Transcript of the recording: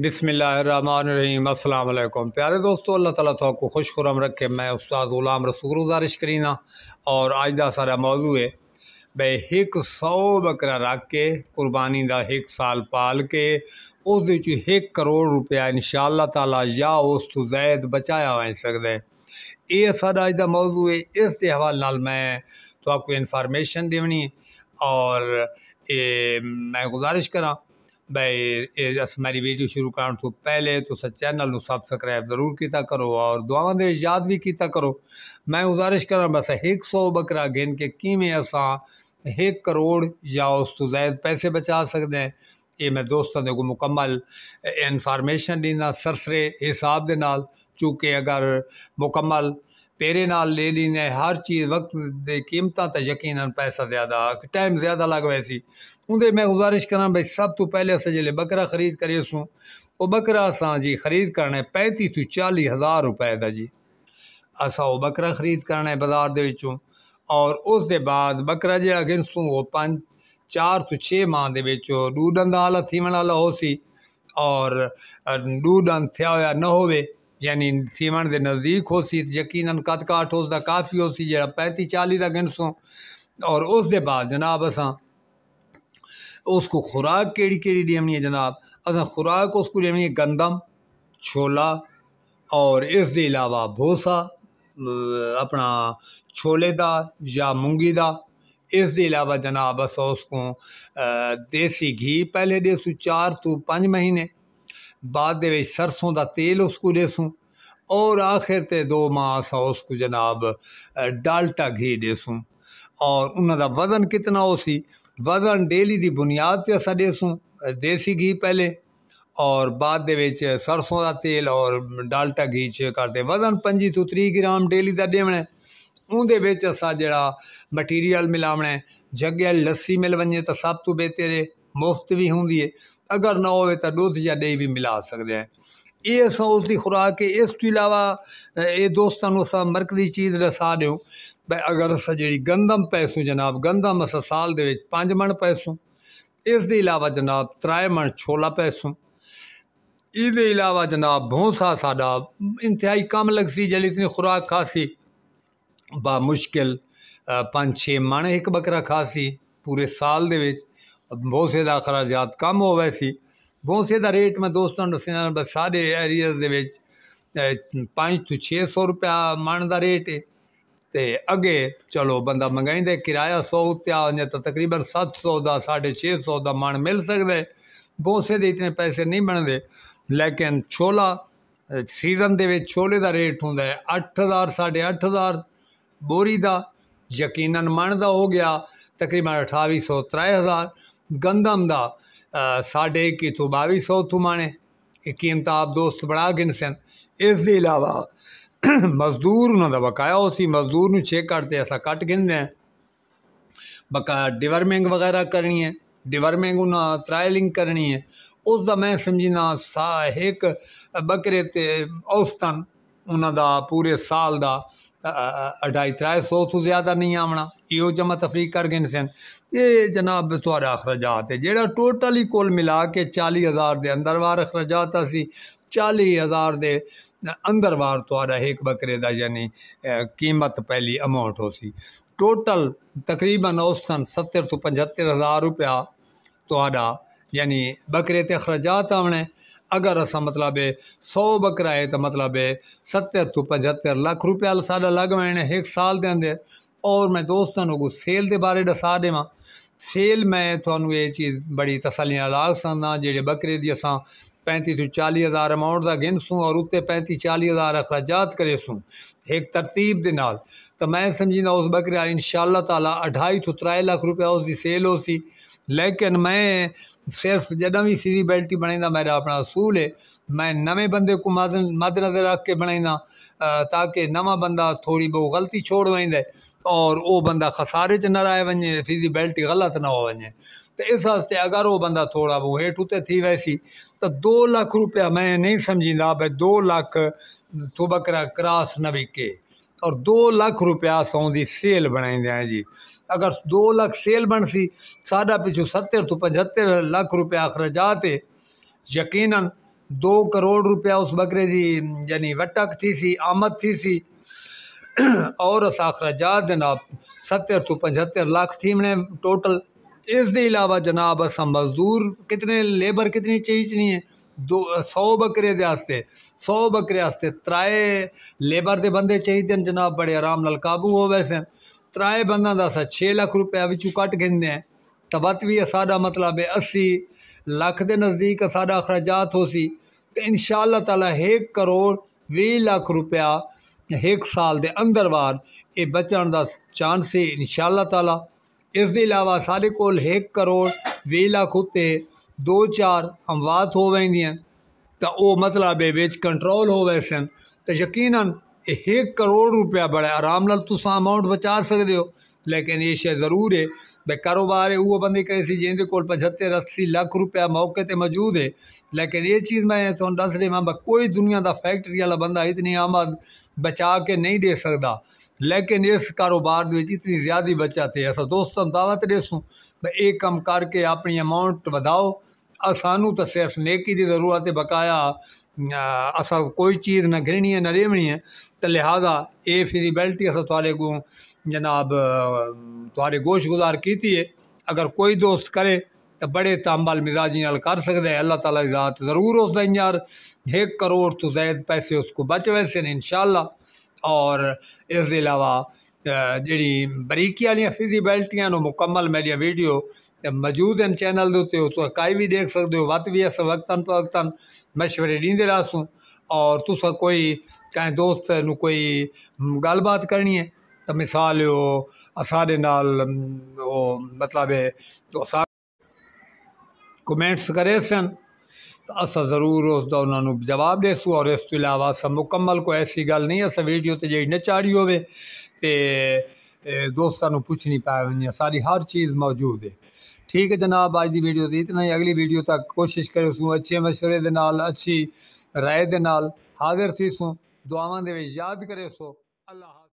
बिसमीम अल्लाम प्यारे दोस्तों अल्लाह ताला तो आपको खुश खुरम रखे मैं उस्ताद ग़ुलाम रसूल गुजारिश करीना और अज का सारा मौजू है भाई एक सौ बकरा रख के कुर्बानी का एक साल पाल के उस एक करोड़ रुपया इन शाला तला या उस तो जैद बचाया वह सकता है ये सारा अज का मौजू है इस हवाले नाल मैं तो आपको इन्फॉर्मेशन देनी और ए, मैं गुजारिश करा भाई अस मेरी वीडियो शुरू करण तो पहले तो चैनल को सबसक्राइब जरूर किया करो और दुआ दे याद भी किया करो मैं गुजारिश करा बस एक सौ बकरा गिन के किमें असा एक करोड़ या उस तो जायद पैसे बचा सकते हैं ये मैं दोस्तों को मुकम्मल इंफॉर्मेशन दीदा सरसरे हिसाब के नाल चूंकि अगर मुकम्मल पेरे नाल ले ਨੇ हर चीज़ वक्त दे ਕੀਮਤਾਂ तो यकीन पैसा ज़्यादा टाइम ज़्यादा लग है उनते मैं गुजारिश करा भाई सब तो पहले अस जल्द बकरा खरीद करे सूँ वो बकरा असा जी खरीद करना है पैंती तो चाली हज़ार रुपए का जी असा वो बकरा खरीद करना है बाजार के और उस दे बाद बकरा जरा गिनसूँ वो पाँच चार तो छः माह के दूध आला थी आला हो सी और डूडन थे हुआ न होवे यानी सीवन के नज़दीक हो सी यकीन कद काठ उसका काफ़ी हो सी जरा पैंती चाली का गिनसों और उस दे बाद जनाब असं उसको खुराक केड़ी केड़ी देवनी है जनाब असं खुराक उसको देनी है गंदम छोला और इस दे अलावा भोसा अपना छोले का या मूंगी का इस दे अलावा जनाब असं उसको देसी घी पहले देसू चार तू पाँच महीने बाद सरसों का तेल उसको देसूँ और आखिर ते दो मास उसको जनाब डालटा घी देसूँ और उन्होंने वज़न कितना हो सी वज़न डेली की बुनियाद पर असा देसूँ देसी घी पहले और बाद सरसों का तेल और डालटा घी छे करते वज़न पंजी तू त्री ग्राम डेली का देवना है उनके असा जरा मटीरियल मिलावना है जगह लस्सी मिल वजे तो सब तू बेहतर है मुफ़्त ਹੁੰਦੀ ਹੈ ਅਗਰ ਨਾ ਹੋਵੇ ਤਾਂ ਦੁੱਧ ਜਾਂ ॾही ਵੀ ਮਿਲਾ ਸਕਦੇ ਆ ਇਹ ਅਸਾਂ ਉਸ ਦੀ ਖੁਰਾਕ ਇਸ ਤੋਂ ਇਲਾਵਾ ਇਹ ਦੋਸਤਾਂ ਨੂੰ ਅਸਾਂ ਮਰਕਜ਼ੀ ਚੀਜ਼ ਰਸਾ ॾियूं भई ਅਗਰ ਅਸਾਂ ਜਿਹੜੀ ਗੰਦਮ ਪੈਸੂ ਜਨਾਬ ਗੰਦਮ ਅਸਾਂ ਸਾਲ ਦੇ ਵਿੱਚ 5 ਮਣ ਪੈਸੂ ਇਸ ਦੇ ਇਲਾਵਾ ਜਨਾਬ 3 ਮਣ ਛੋਲਾ ਪੈਸੂ ਇਹਦੇ ਇਲਾਵਾ ਜਨਾਬ ਭੋਂਸਾ ਸਾਡਾ ਇੰਤਹਾਈ ਕਮ ਲਗਸੀ ਜਿਹੜੀ ਇਤਨੀ ਖੁਰਾਕ ਖਾਸੀ ਬਾ ਮੁਸ਼ਕਿਲ 5-6 ਮਣ ਇੱਕ ਬੱਕਰਾ ਖਾਸੀ ਪੂਰੇ ਸਾਲ ਦੇ ਵਿੱਚ बोसे का अखराजात कम हो गए थे बोसे का रेट मैं दोस्तों दसा बस सारे एरिए टू तो छे सौ रुपया मन का रेट है तो अगे चलो बंदा मंगाई दे किराया सौ उत्या अजें तो तकरीबन सत्त सौ का साढ़े छे सौ का मन मिल सद है बोसे के इतने पैसे नहीं बनते लेकिन छोला सीजन के छोले का रेट हों अठ हज़ार साढ़े अठ हज़ार बोरी का यकीन मन का हो गया तकरीबन अठावी सौ त्रे हज़ार गंदम का साढ़े एक तो बावी सौ थू तो माने कीमत आप दोस्त बड़ा गिन सन इस अलावा मजदूर उन्होंने बकाया उस मजदूर छे कटते असा कट गिन बकाया डिवरमिंग वगैरह करनी है डिवरमिंग उन्होंने ट्रायलिंग करनी है उसका मैं समझना सा एक बकरे औसतन उन्होंने पूरे साल का अढ़ाई त्राई सौ तो ज़्यादा नहीं आना इो जमा तफरीक कर गए सन ये जनाब थोड़े अखराजात है जोड़ा टोटली कुल मिला के चाली हज़ार के अंदर वार अखराजात असी चाली हज़ार के अंदर वार थोड़ा एक बकरे का यानी कीमत पहली अमाउंट हो सी टोटल तकरीबन औसतन सत्तर तो पचहत्तर हज़ार रुपया थोड़ा यानी बकरे तो अखराजात आने अगर अस मतलब सौ बकरा है तो मतलब सत्तर तो पचहत्तर लख रुपया सा लग वैन एक साल के अंदर और मैं दोस्तों को सेल के बारे दसा देव सेल मैं थानू ये चीज़ बड़ी तसली नाल आख सकना जेह्ड़े बकरे की असा पैंती तो चाली हज़ार अमाउंट का गिनसूँ और उत्ते पैंती चाली हज़ार अखराजात करे सूँ एक तरतीब के नाल तो मैं समझी उस बकरे इन शाला तला अढाई तो त्राई लख रुपया उसकी सेल होती लेकिन मैं सिर्फ जॾहिं भी सीधी बेल्टी बणाईंदा मेरा अपना असूल है मैं नवे बंदे को मद मद नज़र रख के बनाई ताकि नवा बंदा थोड़ी बहुत गलती छोड़ वेंद और वह बंदा खसारे च न आए वे सीधी बेल्टी गलत ना हो वञे तो इस वास्ते अगर वो बंदा थोड़ा वो हेठ उत थी वैसी तो दो लख रुपया मैं नहीं समझींदा भाई दो लख तो बकरा क्रास न बिके और दो लख रुपया की सेल बनाई दें जी अगर दो लख सेल सी साढा पिछु सत्तर तो पचहत्तर लख रुपया तो यकीन दो करोड़ रुपया उस बकरे की यानी वटक थी सी आमद थी सी और अस खर्चा जनाब सत्तर तो पचहत्तर लख थी मैंने टोटल इसके अलावा जनाब असा मजदूर कितने लेबर कितनी नहीं है दो सौ बकरे दे आस्ते सौ बकरे आस्ते त्राए लेबर दे बंदे चाहिए जनाब बड़े आराम नाल काबू हो वैसे त्राए बंदा दस छे लख रुपया बिचू कट हैं तो वत भी सा मतलब है अस्सी लख के नज़दीक साढ़ा अखराजात हो सी तो इन शाला तला एक करोड़ भी लख रुपया एक साल के अंदर बार ये बचण का चांस है इन शाला तला इस अलावा साढ़े को एक करोड़ भी लख उत्ते दो चार अमवात हो वेंदी तो त मतलब मतिलबु बेच कंट्रोल हो वैसे तो यकीन एक करोड़ रुपया बड़ा आराम नाल अमाउंट बचा सकते हो लेकिन ये शे ज़रूर है भाई कारोबार है वो बंदे करे सी जिंदे को पचहत्तर अस्सी लख रुपया मौके पर मौजूद है लेकिन ये चीज़ मैं तो दस रही मैं कोई दुनिया का फैक्ट्री वाला बंदा इतनी आमद बचा के नहीं दे सकता लेकिन इस कारोबार इतनी ज़्यादा बचत है असा दोस्तों दावत देसूँ ये कम करके अपनी अमाउंट बधाओ ਵਧਾਓ तो सिर्फ नेकी की जरूरत है बकाया अस कोई चीज़ ना गिरनी है ना रेवनी है तो लिहाजा ये फिजिबिलिटी अस थोड़े को जनाब थोड़े गोश गुजार की है अगर कोई दोस्त करे तो बड़े तांबाल मिजाजी नाल कर सकता है अल्लाह ताला ज़ात ज़रूर दिन यार एक करोड़ तो जैद पैसे उसको बच वैसे ने इन और इस अलावा जी बरीकी वाली फ्री बैल्टियां मुकम्मल मेरी वीडियो मौजूद हैं चैनल उत्ते उ काई भी देख सद वत भी अस वक्तन तो वक्तन मशवरे डींदे रहूँ और तुस कोई कें दोस्त नु कोई गलबात करनी है मतलब तो मिसाल हो सारे नाल मतलब है तो कमेंट्स करे सन तो असा जरूर ਉਸ उन्होंने जवाब दे ਜਵਾਬ और इस ਇਸ इलावा असा मुकम्मल कोई ऐसी गल नहीं ਨਹੀਂ वीडियो तो जी ਜਿਹੜੀ ਨਚਾੜੀ ਹੋਵੇ ਤੇ दोस्तों को पूछनी पाए सारी हर चीज़ मौजूद है ठीक है जनाब आज की वीडियो इतना ही अगली वीडियो तक कोशिश करेसू अच्छे मशवरे के नाल अच्छी राय के नाल हाजिर थीसूँ दुआवान याद सो अल्लाह